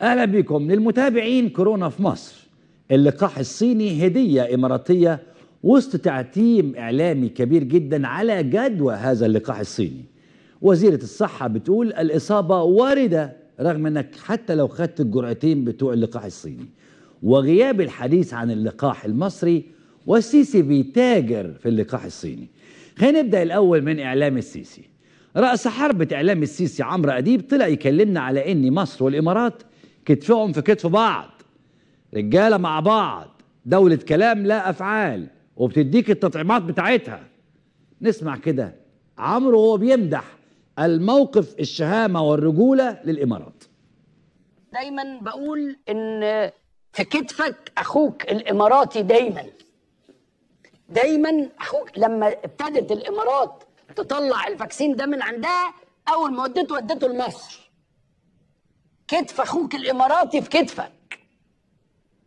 اهلا بكم للمتابعين كورونا في مصر اللقاح الصيني هديه اماراتيه وسط تعتيم اعلامي كبير جدا على جدوى هذا اللقاح الصيني وزيره الصحه بتقول الاصابه وارده رغم انك حتى لو خدت الجرعتين بتوع اللقاح الصيني وغياب الحديث عن اللقاح المصري والسيسي بيتاجر في اللقاح الصيني خلينا نبدا الاول من اعلام السيسي رأس حربة إعلام السيسي عمرو أديب طلع يكلمنا على إن مصر والإمارات كتفهم في كتف بعض رجاله مع بعض دوله كلام لا افعال وبتديك التطعيمات بتاعتها نسمع كده عمرو وهو بيمدح الموقف الشهامه والرجوله للامارات دايما بقول ان في كتفك اخوك الاماراتي دايما دايما اخوك لما ابتدت الامارات تطلع الفاكسين ده من عندها اول ما ودته ودته لمصر كتف اخوك الاماراتي في كتفك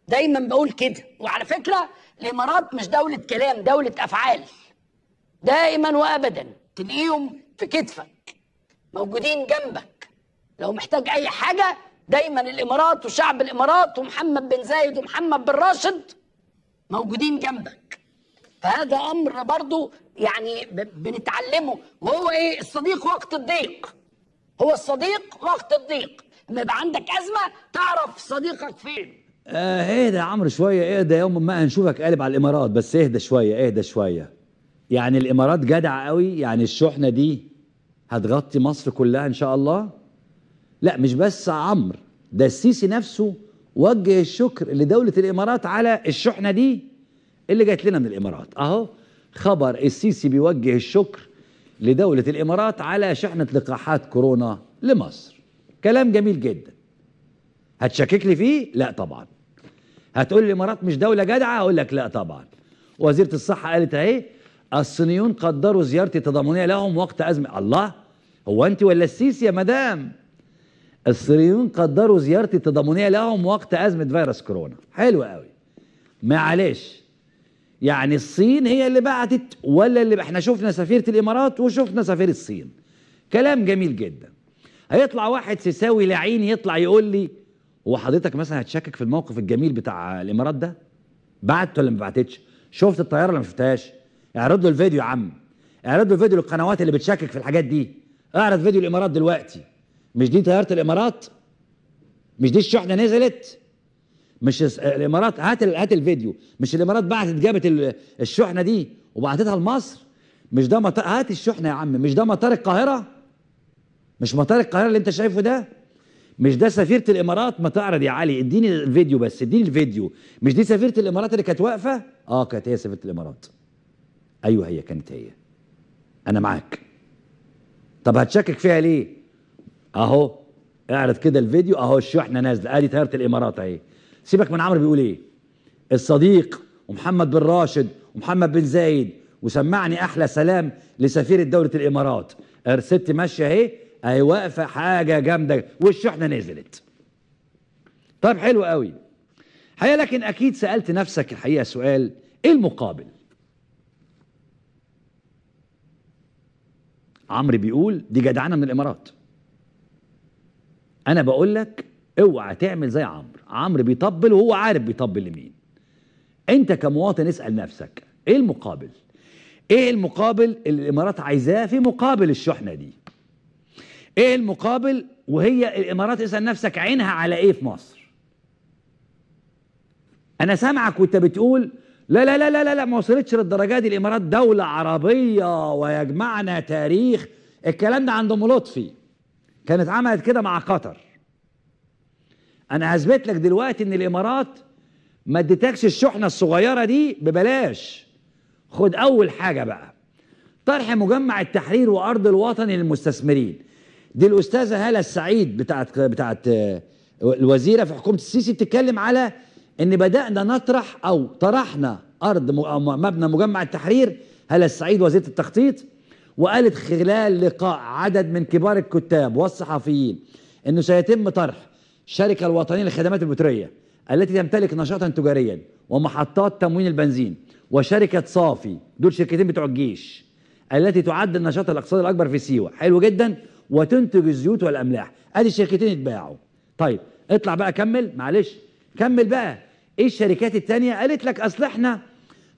دايما بقول كده وعلى فكره الامارات مش دوله كلام دوله افعال دائما وابدا تلاقيهم في كتفك موجودين جنبك لو محتاج اي حاجه دايما الامارات وشعب الامارات ومحمد بن زايد ومحمد بن راشد موجودين جنبك فهذا امر برضو يعني بنتعلمه وهو ايه الصديق وقت الضيق هو الصديق وقت الضيق ما يبقى عندك ازمه تعرف صديقك فين آه اهدى يا عمرو شويه اهدى يوم ما هنشوفك قالب على الامارات بس اهدى شويه اهدى شويه يعني الامارات جدع قوي يعني الشحنه دي هتغطي مصر كلها ان شاء الله لا مش بس عمرو ده السيسي نفسه وجه الشكر لدوله الامارات على الشحنه دي اللي جات لنا من الامارات اهو خبر السيسي بيوجه الشكر لدوله الامارات على شحنه لقاحات كورونا لمصر كلام جميل جدا هتشكك لي فيه لا طبعا هتقول لي الامارات مش دوله جدعه اقول لك لا طبعا وزيره الصحه قالت اهي الصينيون قدروا زيارتي التضامنيه لهم وقت ازمه الله هو انت ولا السيسي يا مدام الصينيون قدروا زيارتي التضامنيه لهم وقت ازمه فيروس كورونا حلو قوي معلش يعني الصين هي اللي بعتت ولا اللي احنا شفنا سفيره الامارات وشفنا سفير الصين كلام جميل جدا هيطلع واحد سيساوي لعين يطلع يقول لي هو حضرتك مثلا هتشكك في الموقف الجميل بتاع الامارات ده بعت ولا ما بعتتش شفت الطياره ولا ما شفتهاش اعرض له الفيديو يا عم اعرض له الفيديو للقنوات اللي بتشكك في الحاجات دي اعرض فيديو الامارات دلوقتي مش دي طياره الامارات مش دي الشحنه نزلت مش الامارات هات هات الفيديو مش الامارات بعتت جابت الشحنه دي وبعتتها لمصر مش ده مطار هات الشحنه يا عم مش ده مطار القاهره مش مطار القاهره اللي انت شايفه ده مش ده سفيره الامارات ما تعرض يا علي اديني الفيديو بس اديني الفيديو مش دي سفيره الامارات اللي كانت واقفه اه كانت هي سفيره الامارات ايوه هي كانت هي انا معاك طب هتشكك فيها ليه اهو اعرض كده الفيديو اهو الشحنه نازله آه، ادي طياره الامارات اهي سيبك من عمرو بيقول ايه الصديق ومحمد بن راشد ومحمد بن زايد وسمعني احلى سلام لسفيره دوله الامارات الست ماشيه اهي اي واقفه حاجه جامده والشحنه نزلت طب حلو قوي حقيقه لكن اكيد سالت نفسك الحقيقه سؤال ايه المقابل عمرو بيقول دي جدعانه من الامارات انا بقول لك اوعى تعمل زي عمرو عمرو بيطبل وهو عارف بيطبل لمين انت كمواطن اسال نفسك ايه المقابل ايه المقابل اللي الامارات عايزاه في مقابل الشحنه دي ايه المقابل وهي الامارات اسال نفسك عينها على ايه في مصر انا سامعك وانت بتقول لا لا لا لا لا ما وصلتش للدرجه دي الامارات دوله عربيه ويجمعنا تاريخ الكلام ده عند ام لطفي كانت عملت كده مع قطر انا هثبت لك دلوقتي ان الامارات ما اديتكش الشحنه الصغيره دي ببلاش خد اول حاجه بقى طرح مجمع التحرير وارض الوطن للمستثمرين دي الاستاذه هاله السعيد بتاعت بتاعت آه، الوزيره في حكومه السيسي بتتكلم على ان بدانا نطرح او طرحنا ارض مبنى مجمع التحرير هاله السعيد وزيره التخطيط وقالت خلال لقاء عدد من كبار الكتاب والصحفيين انه سيتم طرح الشركه الوطنيه للخدمات البتريه التي تمتلك نشاطا تجاريا ومحطات تموين البنزين وشركه صافي دول شركتين بتوع الجيش التي تعد النشاط الاقتصادي الاكبر في سيوه حلو جدا وتنتج الزيوت والاملاح ادي الشركتين اتباعوا طيب اطلع بقى كمل معلش كمل بقى ايه الشركات التانية قالت لك اصل احنا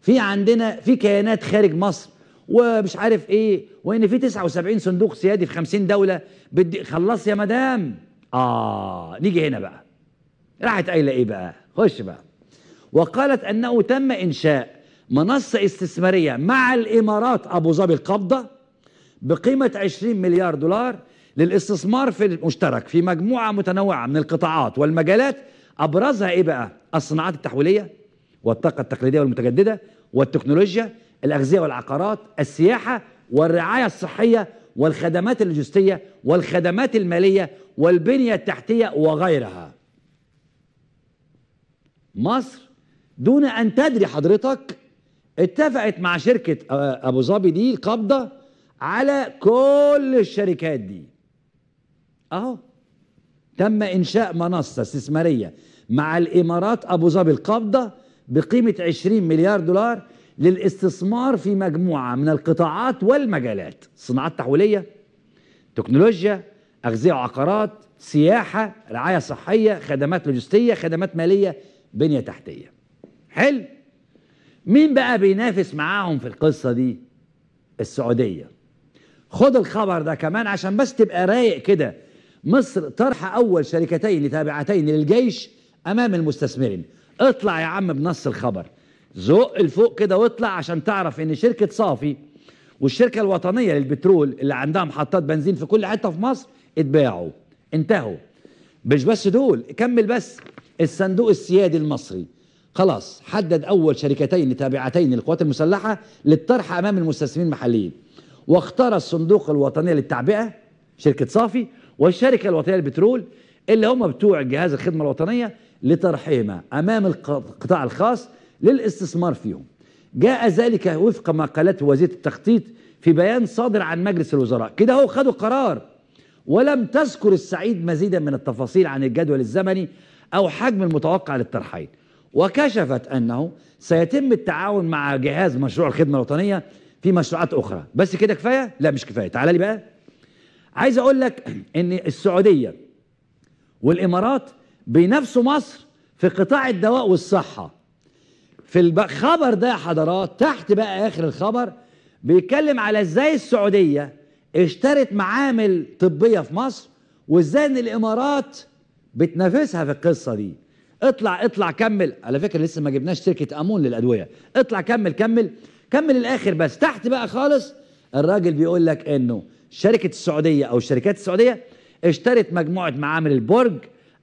في عندنا في كيانات خارج مصر ومش عارف ايه وان في 79 صندوق سيادي في 50 دوله بدي خلص يا مدام اه نيجي هنا بقى راحت قايله ايه بقى خش بقى وقالت انه تم انشاء منصه استثماريه مع الامارات ابو ظبي القبضه بقيمة 20 مليار دولار للاستثمار في المشترك في مجموعة متنوعة من القطاعات والمجالات أبرزها إيه بقى؟ الصناعات التحويلية والطاقة التقليدية والمتجددة والتكنولوجيا الأغذية والعقارات السياحة والرعاية الصحية والخدمات اللوجستية والخدمات المالية والبنية التحتية وغيرها مصر دون أن تدري حضرتك اتفقت مع شركة آه، أبو ظبي دي القبضة على كل الشركات دي اهو تم انشاء منصه استثماريه مع الامارات ابو ظبي القابضه بقيمه 20 مليار دولار للاستثمار في مجموعه من القطاعات والمجالات صناعات تحويليه تكنولوجيا اغذيه وعقارات سياحه رعايه صحيه خدمات لوجستيه خدمات ماليه بنيه تحتيه حلو مين بقى بينافس معاهم في القصه دي السعوديه خد الخبر ده كمان عشان بس تبقى رايق كده مصر طرح أول شركتين تابعتين للجيش أمام المستثمرين اطلع يا عم بنص الخبر زق الفوق كده واطلع عشان تعرف ان شركة صافي والشركة الوطنية للبترول اللي عندها محطات بنزين في كل حتة في مصر اتباعوا انتهوا مش بس دول كمل بس الصندوق السيادي المصري خلاص حدد أول شركتين تابعتين للقوات المسلحة للطرح أمام المستثمرين المحليين واختار الصندوق الوطني للتعبئه شركه صافي والشركه الوطنيه للبترول اللي هم بتوع جهاز الخدمه الوطنيه لطرحهما امام القطاع الخاص للاستثمار فيهم جاء ذلك وفق ما قالته وزيره التخطيط في بيان صادر عن مجلس الوزراء كده هو خدوا قرار ولم تذكر السعيد مزيدا من التفاصيل عن الجدول الزمني أو حجم المتوقع للطرحين وكشفت أنه سيتم التعاون مع جهاز مشروع الخدمة الوطنية في مشروعات اخرى بس كده كفايه لا مش كفايه تعال لي بقى عايز اقول لك ان السعوديه والامارات بينافسوا مصر في قطاع الدواء والصحه في الخبر ده يا حضرات تحت بقى اخر الخبر بيتكلم على ازاي السعوديه اشترت معامل طبيه في مصر وازاي ان الامارات بتنافسها في القصه دي اطلع اطلع كمل على فكره لسه ما جبناش شركه امون للادويه اطلع كمل كمل كمل الاخر بس تحت بقى خالص الراجل بيقول لك انه شركه السعوديه او الشركات السعوديه اشترت مجموعه معامل البرج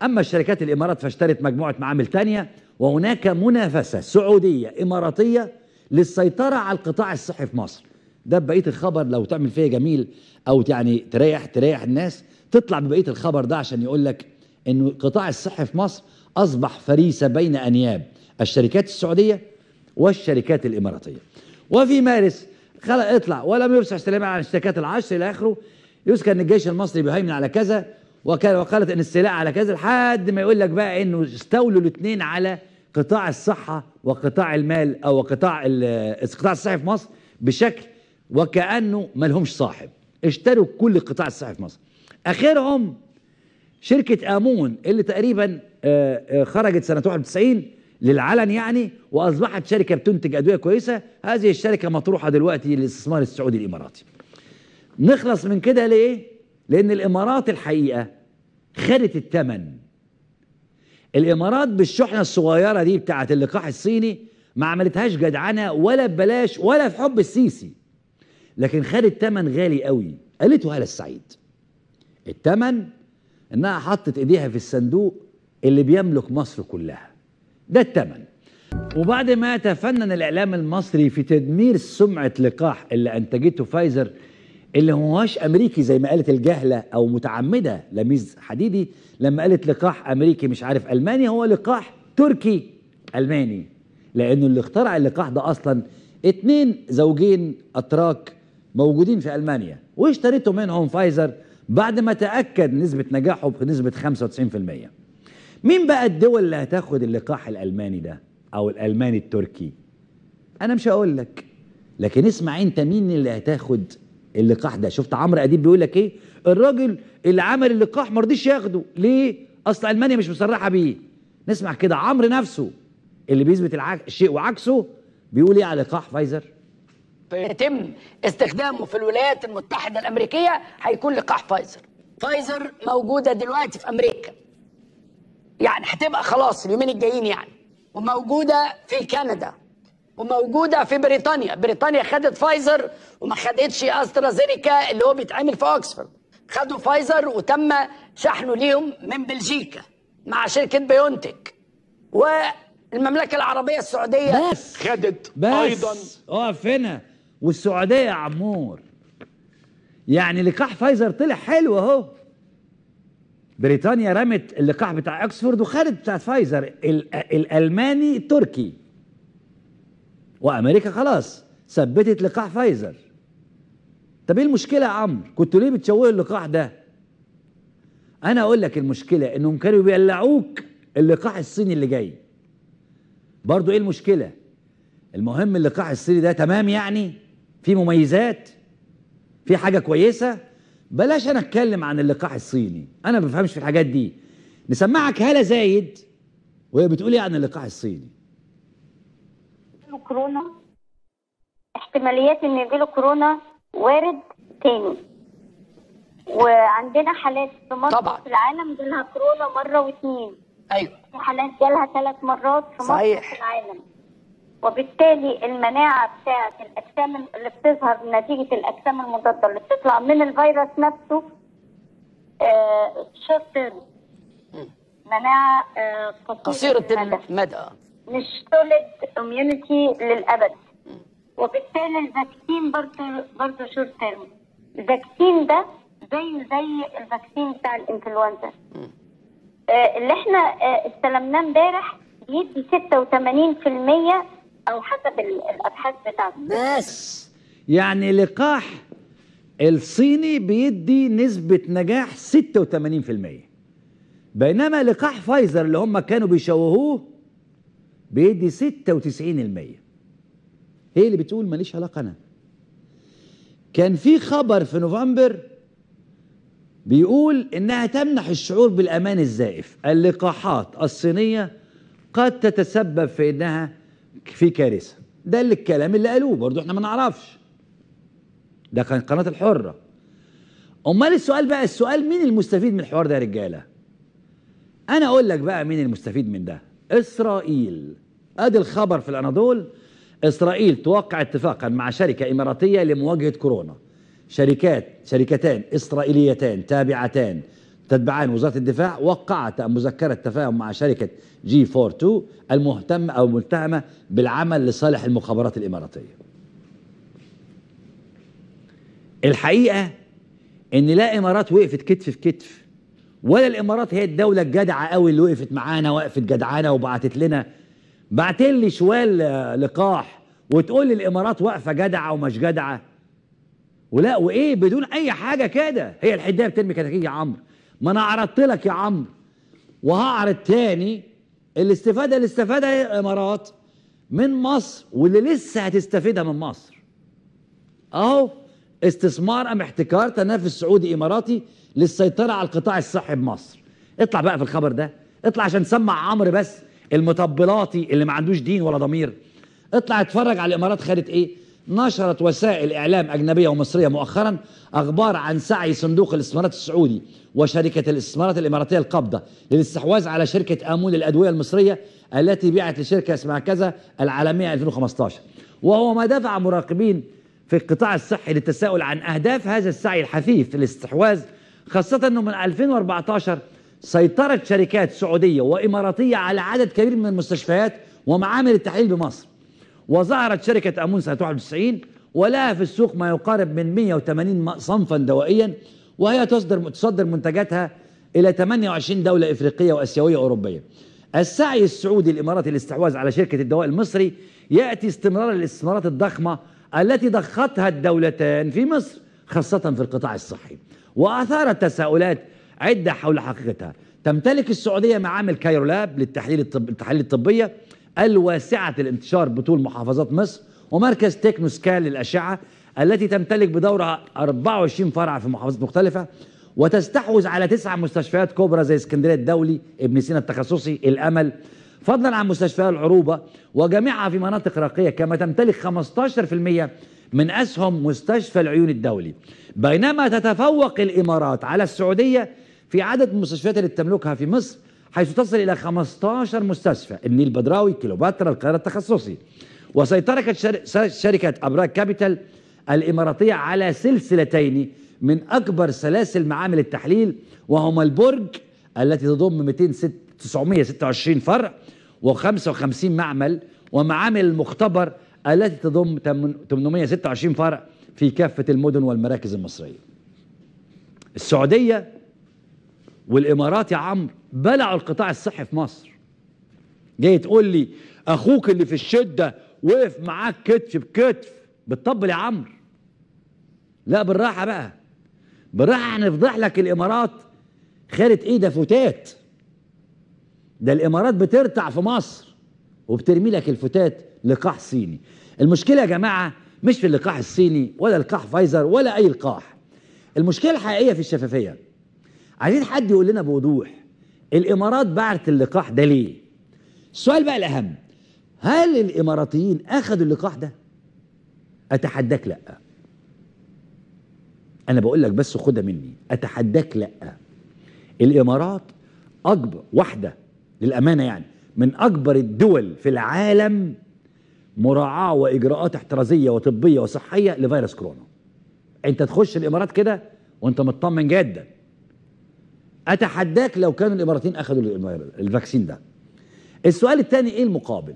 اما الشركات الامارات فاشترت مجموعه معامل تانية وهناك منافسه سعوديه اماراتيه للسيطره على القطاع الصحي في مصر ده بقيه الخبر لو تعمل فيه جميل او يعني تريح تريح الناس تطلع ببقيه الخبر ده عشان يقول لك انه القطاع الصحي في مصر اصبح فريسه بين انياب الشركات السعوديه والشركات الاماراتيه وفي مارس خلق اطلع ولم يفسح سليمان عن اشتكات العشر الى اخره يذكر ان الجيش المصري بيهيمن على كذا وكان وقالت ان السلاح على كذا لحد ما يقول لك بقى انه استولوا الاثنين على قطاع الصحه وقطاع المال او قطاع القطاع الصحي في مصر بشكل وكانه ما لهمش صاحب اشتروا كل القطاع الصحي في مصر اخرهم شركه امون اللي تقريبا آه، آه، خرجت سنه 91 للعلن يعني وأصبحت شركة بتنتج أدوية كويسة هذه الشركة مطروحة دلوقتي للاستثمار السعودي الإماراتي نخلص من كده ليه؟ لأن الإمارات الحقيقة خدت الثمن الإمارات بالشحنة الصغيرة دي بتاعة اللقاح الصيني ما عملتهاش جدعنة ولا ببلاش ولا في حب السيسي لكن خدت ثمن غالي قوي قالته هالة السعيد الثمن انها حطت ايديها في الصندوق اللي بيملك مصر كلها ده الثمن وبعد ما تفنن الإعلام المصري في تدمير سمعة لقاح اللي أنتجته فايزر اللي هواش أمريكي زي ما قالت الجهلة أو متعمدة لميز حديدي لما قالت لقاح أمريكي مش عارف ألماني هو لقاح تركي ألماني لأنه اللي اخترع اللقاح ده أصلا اتنين زوجين أتراك موجودين في ألمانيا واشتريته منهم فايزر بعد ما تأكد نسبة نجاحه بنسبة 95% مين بقى الدول اللي هتاخد اللقاح الالماني ده او الالماني التركي انا مش هقول لك لكن اسمع انت مين اللي هتاخد اللقاح ده شفت عمرو اديب بيقول لك ايه الراجل اللي عمل اللقاح ما رضيش ياخده ليه اصل المانيا مش مصرحه بيه نسمع كده عمرو نفسه اللي بيثبت العك... الشيء وعكسه بيقول ايه على لقاح فايزر يتم استخدامه في الولايات المتحده الامريكيه هيكون لقاح فايزر فايزر موجوده دلوقتي في امريكا يعني هتبقى خلاص اليومين الجايين يعني وموجوده في كندا وموجوده في بريطانيا بريطانيا خدت فايزر وما خدتش استرازينيكا اللي هو بيتعمل في اوكسفورد خدوا فايزر وتم شحنه ليهم من بلجيكا مع شركه بيونتك والمملكه العربيه السعوديه بس خدت بس ايضا اقف هنا والسعوديه يا عمور يعني لقاح فايزر طلع حلو اهو بريطانيا رمت اللقاح بتاع اكسفورد وخدت بتاع فايزر الالماني التركي وامريكا خلاص ثبتت لقاح فايزر طب ايه المشكله يا عمرو كنتوا ليه بتشوهوا اللقاح ده انا اقول لك المشكله انهم كانوا بيقلعوك اللقاح الصيني اللي جاي برضو ايه المشكله المهم اللقاح الصيني ده تمام يعني في مميزات في حاجه كويسه بلاش انا اتكلم عن اللقاح الصيني انا ما بفهمش في الحاجات دي نسمعك هاله زايد وهي بتقول ايه عن اللقاح الصيني كورونا احتماليات ان يجيله كورونا وارد تاني وعندنا حالات في مصر طبعا. في العالم جالها كورونا مره واثنين ايوه في حالات جالها ثلاث مرات في مصر صحيح. في العالم وبالتالي المناعه بتاعه الاجسام اللي بتظهر نتيجه الاجسام المضاده اللي بتطلع من الفيروس نفسه آه شورت مناعه آه قصيره المدى مش سوليد اميونيتي للابد وبالتالي الفاكسين برضه برضه شورت تيرم الفاكسين ده زي زي الفاكسين بتاع الانفلونزا آه اللي احنا آه، استلمناه امبارح بيدي 86% او حسب الابحاث بتاعته بس يعني لقاح الصيني بيدي نسبة نجاح 86% بينما لقاح فايزر اللي هم كانوا بيشوهوه بيدي 96% هي اللي بتقول ماليش علاقة أنا كان في خبر في نوفمبر بيقول إنها تمنح الشعور بالأمان الزائف اللقاحات الصينية قد تتسبب في إنها في كارثه ده اللي الكلام اللي قالوه برضو احنا ما نعرفش ده كان قناه الحره امال السؤال بقى السؤال مين المستفيد من الحوار ده يا رجاله انا اقول لك بقى مين المستفيد من ده اسرائيل ادي الخبر في الاناضول اسرائيل توقع اتفاقا مع شركه اماراتيه لمواجهه كورونا شركات شركتان اسرائيليتان تابعتان تتبعان وزارة الدفاع وقعت مذكرة تفاهم مع شركة جي 42 المهتمة أو المتهمة بالعمل لصالح المخابرات الإماراتية الحقيقة إن لا إمارات وقفت كتف في كتف ولا الإمارات هي الدولة الجدعة قوي اللي وقفت معانا وقفت جدعانة وبعتت لنا بعتين لي شوال لقاح وتقول لي الإمارات واقفة جدعة ومش جدعة ولا وإيه بدون أي حاجة كده هي الحداية بترمي كتاكيت يا عمرو ما انا عرضت لك يا عمرو وهعرض تاني الاستفاده اللي استفادها إيه الامارات من مصر واللي لسه هتستفيدها من مصر اهو استثمار ام احتكار تنافس سعودي اماراتي للسيطره على القطاع الصحي بمصر اطلع بقى في الخبر ده اطلع عشان تسمع عمرو بس المطبلاطي اللي ما عندوش دين ولا ضمير اطلع اتفرج على الامارات خدت ايه نشرت وسائل إعلام أجنبية ومصرية مؤخرا أخبار عن سعي صندوق الاستثمارات السعودي وشركة الاستثمارات الإماراتية القابضة للاستحواذ على شركة آمون الأدوية المصرية التي بيعت لشركة اسمها كذا العالمية 2015 وهو ما دفع مراقبين في القطاع الصحي للتساؤل عن أهداف هذا السعي الحثيث للاستحواذ خاصة أنه من 2014 سيطرت شركات سعودية وإماراتية على عدد كبير من المستشفيات ومعامل التحليل بمصر وظهرت شركة أمون سنة 91 ولها في السوق ما يقارب من 180 صنفا دوائيا وهي تصدر تصدر منتجاتها إلى 28 دولة إفريقية وأسيوية وأوروبية السعي السعودي الإماراتي للاستحواذ على شركة الدواء المصري يأتي استمرارا للاستثمارات الضخمة التي ضختها الدولتان في مصر خاصة في القطاع الصحي وأثارت تساؤلات عدة حول حقيقتها تمتلك السعودية معامل كايرولاب للتحليل الطب التحاليل الطبية الواسعة الانتشار بطول محافظات مصر ومركز تكنو سكال للأشعة التي تمتلك بدورها 24 فرع في محافظات مختلفة وتستحوذ على تسع مستشفيات كبرى زي اسكندرية الدولي ابن سينا التخصصي الأمل فضلا عن مستشفيات العروبة وجميعها في مناطق راقية كما تمتلك 15% من أسهم مستشفى العيون الدولي بينما تتفوق الإمارات على السعودية في عدد المستشفيات التي تملكها في مصر حيث تصل إلى 15 مستشفى النيل بدراوي كيلوباترا القاهرة التخصصي وسيطرت شركة أبراك كابيتال الإماراتية على سلسلتين من أكبر سلاسل معامل التحليل وهما البرج التي تضم 200 926 فرع و55 معمل ومعامل المختبر التي تضم 826 فرع في كافة المدن والمراكز المصرية السعودية والامارات يا عمرو بلعوا القطاع الصحي في مصر جاي تقول لي اخوك اللي في الشده وقف معاك كتف بكتف بتطبل يا عمرو لا بالراحه بقى بالراحه هنفضح لك الامارات خيرة ايه ده فتات ده الامارات بترتع في مصر وبترمي لك الفتات لقاح صيني المشكله يا جماعه مش في اللقاح الصيني ولا لقاح فايزر ولا اي لقاح المشكله الحقيقيه في الشفافيه عايزين حد يقول لنا بوضوح الامارات بعت اللقاح ده ليه السؤال بقى الاهم هل الاماراتيين اخذوا اللقاح ده اتحداك لا انا بقول لك بس خدها مني اتحداك لا الامارات اكبر واحده للامانه يعني من اكبر الدول في العالم مراعاه واجراءات احترازيه وطبيه وصحيه لفيروس كورونا انت تخش الامارات كده وانت مطمن جدا اتحداك لو كانوا الاماراتيين اخذوا الفاكسين ده السؤال الثاني ايه المقابل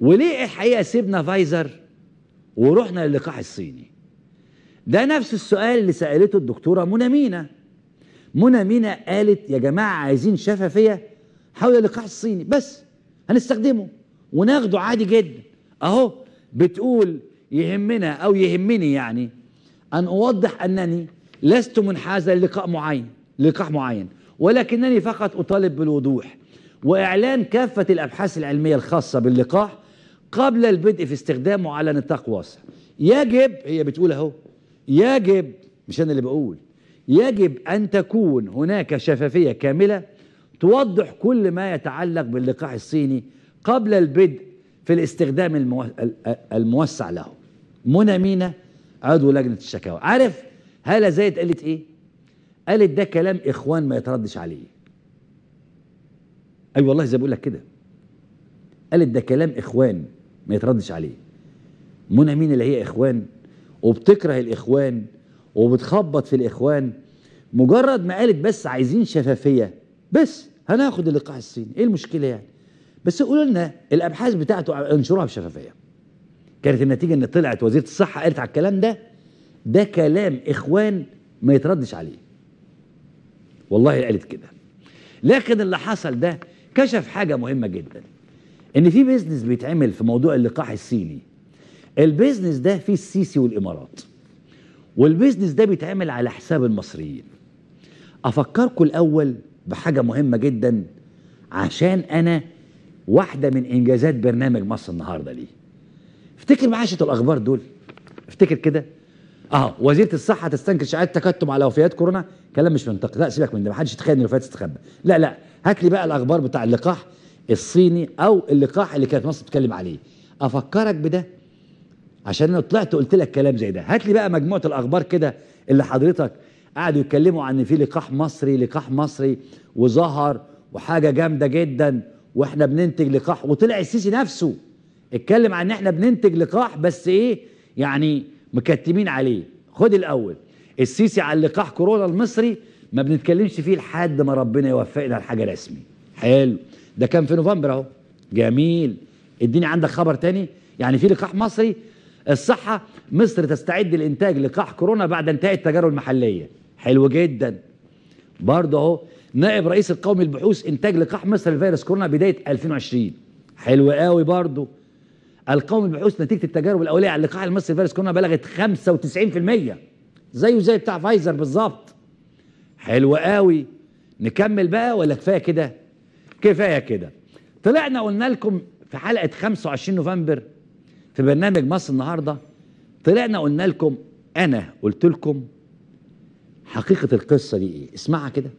وليه الحقيقه سيبنا فايزر ورحنا للقاح الصيني ده نفس السؤال اللي سالته الدكتوره منى مينا منى مينا قالت يا جماعه عايزين شفافيه حول اللقاح الصيني بس هنستخدمه وناخده عادي جدا اهو بتقول يهمنا او يهمني يعني ان اوضح انني لست منحازا للقاء معين لقاح معين ولكنني فقط أطالب بالوضوح وإعلان كافة الأبحاث العلمية الخاصة باللقاح قبل البدء في استخدامه على نطاق واسع يجب هي بتقول اهو يجب مش أنا اللي بقول يجب أن تكون هناك شفافية كاملة توضح كل ما يتعلق باللقاح الصيني قبل البدء في الاستخدام المو... الموسع له منى مينا عضو لجنة الشكاوى عارف هالة زايد قالت ايه قالت ده كلام اخوان ما يتردش عليه اي أيوة والله زي بقول لك كده قالت ده كلام اخوان ما يتردش عليه منى مين اللي هي اخوان وبتكره الاخوان وبتخبط في الاخوان مجرد ما قالت بس عايزين شفافيه بس هناخد اللقاح الصيني ايه المشكله يعني بس قولوا لنا الابحاث بتاعته انشروها بشفافيه كانت النتيجه ان طلعت وزيره الصحه قالت على الكلام ده ده كلام اخوان ما يتردش عليه والله قالت كده لكن اللي حصل ده كشف حاجة مهمة جدا ان في بيزنس بيتعمل في موضوع اللقاح الصيني البيزنس ده فيه السيسي والامارات والبيزنس ده بيتعمل على حساب المصريين افكركم الاول بحاجة مهمة جدا عشان انا واحدة من انجازات برنامج مصر النهاردة ليه افتكر معاشة الاخبار دول افتكر كده اه وزيره الصحه تستنكر شائعات تكتم على وفيات كورونا كلام مش منطقي لا سيبك من ده ما حدش يتخيل ان الوفيات تستخبى لا لا هات لي بقى الاخبار بتاع اللقاح الصيني او اللقاح اللي كانت مصر بتتكلم عليه افكرك بده عشان انا طلعت قلت لك كلام زي ده هات لي بقى مجموعه الاخبار كده اللي حضرتك قعدوا يتكلموا عن في لقاح مصري لقاح مصري وظهر وحاجه جامده جدا واحنا بننتج لقاح وطلع السيسي نفسه اتكلم عن ان احنا بننتج لقاح بس ايه يعني مكتمين عليه خد الأول السيسي على اللقاح كورونا المصري ما بنتكلمش فيه لحد ما ربنا يوفقنا لحاجة رسمي حلو ده كان في نوفمبر اهو جميل اديني عندك خبر تاني يعني في لقاح مصري الصحة مصر تستعد لإنتاج لقاح كورونا بعد انتهاء التجارب المحلية حلو جدا برضه اهو نائب رئيس القومي للبحوث انتاج لقاح مصر لفيروس كورونا بداية 2020 حلو قوي برضه القومي ببحوث نتيجه التجارب الاوليه على لقاح المصري فيروس كورونا بلغت 95% زيه زي بتاع فايزر بالظبط حلو قوي نكمل بقى ولا كفايه كده كفايه كده طلعنا قلنا لكم في حلقه 25 نوفمبر في برنامج مصر النهارده طلعنا قلنا لكم انا قلت لكم حقيقه القصه دي ايه اسمعها كده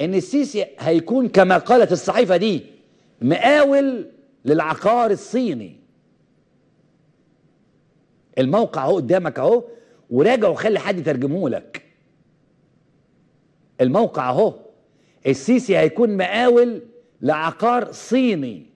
ان السيسي هيكون كما قالت الصحيفه دي مقاول للعقار الصيني الموقع اهو قدامك اهو وراجع وخلي حد يترجمه لك الموقع اهو السيسي هيكون مقاول لعقار صيني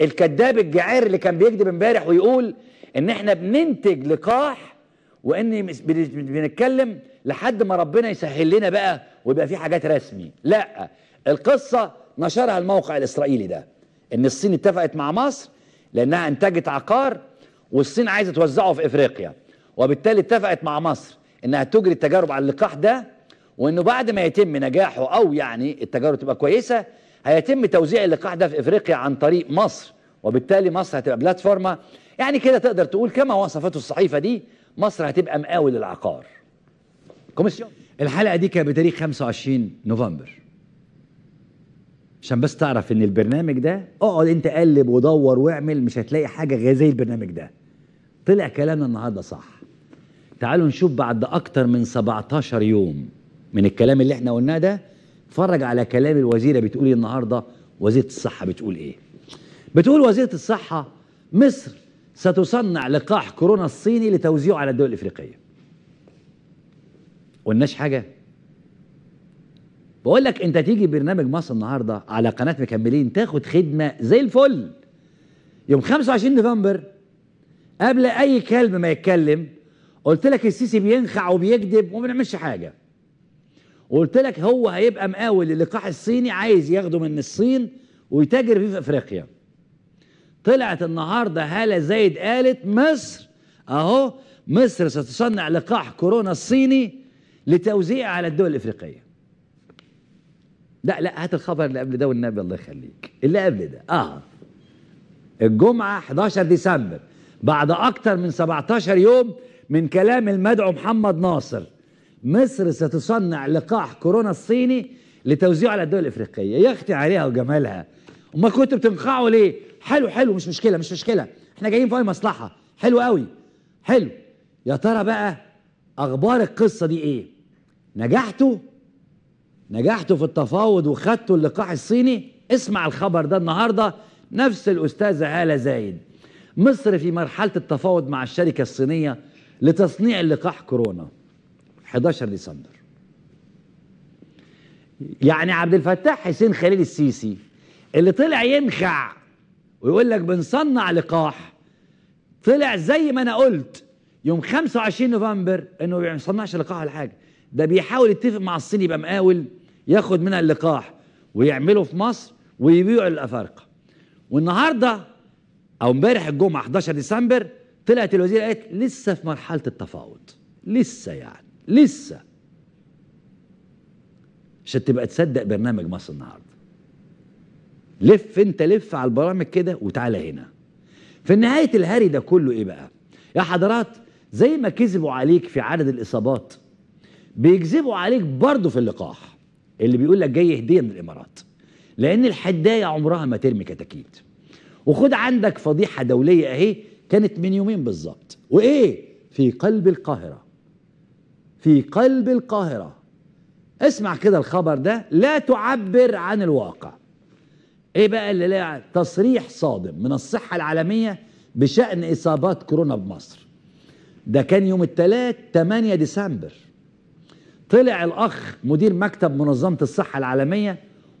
الكذاب الجعار اللي كان بيكذب امبارح ويقول ان احنا بننتج لقاح وان بنتكلم لحد ما ربنا يسهل لنا بقى ويبقى في حاجات رسمي لا القصه نشرها الموقع الاسرائيلي ده ان الصين اتفقت مع مصر لانها انتجت عقار والصين عايزه توزعه في افريقيا وبالتالي اتفقت مع مصر انها تجري التجارب على اللقاح ده وانه بعد ما يتم نجاحه او يعني التجارب تبقى كويسه هيتم توزيع اللقاح ده في افريقيا عن طريق مصر وبالتالي مصر هتبقى بلاتفورما يعني كده تقدر تقول كما وصفته الصحيفه دي مصر هتبقى مقاول العقار كوميسيون الحلقه دي كانت بتاريخ 25 نوفمبر عشان بس تعرف ان البرنامج ده اقعد انت قلب ودور واعمل مش هتلاقي حاجه غير زي البرنامج ده طلع كلامنا النهارده صح تعالوا نشوف بعد اكتر من 17 يوم من الكلام اللي احنا قلناه ده اتفرج على كلام الوزيره بتقول إيه النهارده وزيره الصحه بتقول ايه بتقول وزيره الصحه مصر ستصنع لقاح كورونا الصيني لتوزيعه على الدول الافريقيه قلناش حاجه بقول لك انت تيجي برنامج مصر النهارده على قناه مكملين تاخد خدمه زي الفل يوم 25 نوفمبر قبل اي كلب ما يتكلم قلت لك السيسي بينخع وبيكذب وما بنعملش حاجه وقلت لك هو هيبقى مقاول اللقاح الصيني عايز ياخده من الصين ويتاجر فيه في افريقيا طلعت النهارده هاله زايد قالت مصر اهو مصر ستصنع لقاح كورونا الصيني لتوزيعه على الدول الافريقيه لا لا هات الخبر اللي قبل ده والنبي الله يخليك اللي قبل ده اه الجمعة 11 ديسمبر بعد أكتر من 17 يوم من كلام المدعو محمد ناصر مصر ستصنع لقاح كورونا الصيني لتوزيعه على الدول الإفريقية يا أختي عليها وجمالها وما كنت بتنقعوا ليه حلو حلو مش مشكلة مش مشكلة احنا جايين في أي مصلحة حلو قوي حلو يا ترى بقى أخبار القصة دي إيه نجحتوا نجحتوا في التفاوض وخدتوا اللقاح الصيني اسمع الخبر ده النهارده نفس الأستاذة آلة زايد مصر في مرحلة التفاوض مع الشركة الصينية لتصنيع اللقاح كورونا 11 ديسمبر يعني عبد الفتاح حسين خليل السيسي اللي طلع ينخع ويقول لك بنصنع لقاح طلع زي ما انا قلت يوم 25 نوفمبر انه ما بيصنعش لقاح ولا حاجه ده بيحاول يتفق مع الصين يبقى مقاول ياخد منها اللقاح ويعمله في مصر ويبيعه للافارقه والنهارده او امبارح الجمعه 11 ديسمبر طلعت الوزيره قالت لسه في مرحله التفاوض لسه يعني لسه عشان تبقى تصدق برنامج مصر النهارده لف انت لف على البرامج كده وتعالى هنا في نهايه الهري ده كله ايه بقى يا حضرات زي ما كذبوا عليك في عدد الاصابات بيكذبوا عليك برضه في اللقاح اللي بيقول لك جاي هديه من الامارات لان الحدايه عمرها ما ترمي كتاكيت وخد عندك فضيحه دوليه اهي كانت من يومين بالظبط وايه في قلب القاهره في قلب القاهره اسمع كده الخبر ده لا تعبر عن الواقع ايه بقى اللي لا تصريح صادم من الصحه العالميه بشان اصابات كورونا بمصر ده كان يوم الثلاث 8 ديسمبر طلع الأخ مدير مكتب منظمة الصحة العالمية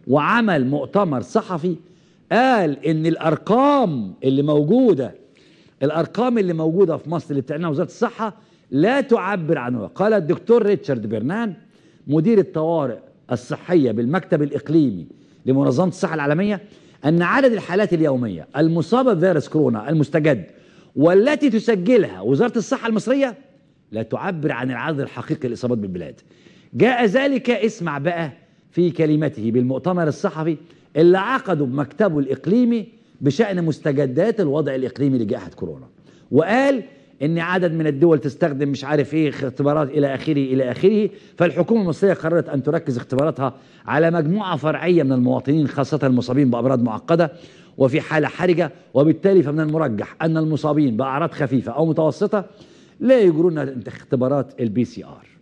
وعمل مؤتمر صحفي قال إن الأرقام اللي موجودة الأرقام اللي موجودة في مصر اللي بتعلنها وزارة الصحة لا تعبر عنها قال الدكتور ريتشارد برنان مدير الطوارئ الصحية بالمكتب الإقليمي لمنظمة الصحة العالمية أن عدد الحالات اليومية المصابة بفيروس كورونا المستجد والتي تسجلها وزارة الصحة المصرية لا تعبر عن العدد الحقيقي للإصابات بالبلاد جاء ذلك اسمع بقى في كلمته بالمؤتمر الصحفي اللي عقده بمكتبه الإقليمي بشأن مستجدات الوضع الإقليمي لجائحة كورونا وقال ان عدد من الدول تستخدم مش عارف ايه اختبارات الى اخره الى اخره فالحكومه المصريه قررت ان تركز اختباراتها على مجموعه فرعيه من المواطنين خاصه المصابين بامراض معقده وفي حاله حرجه وبالتالي فمن المرجح ان المصابين باعراض خفيفه او متوسطه لا يجرون اختبارات البي سي ار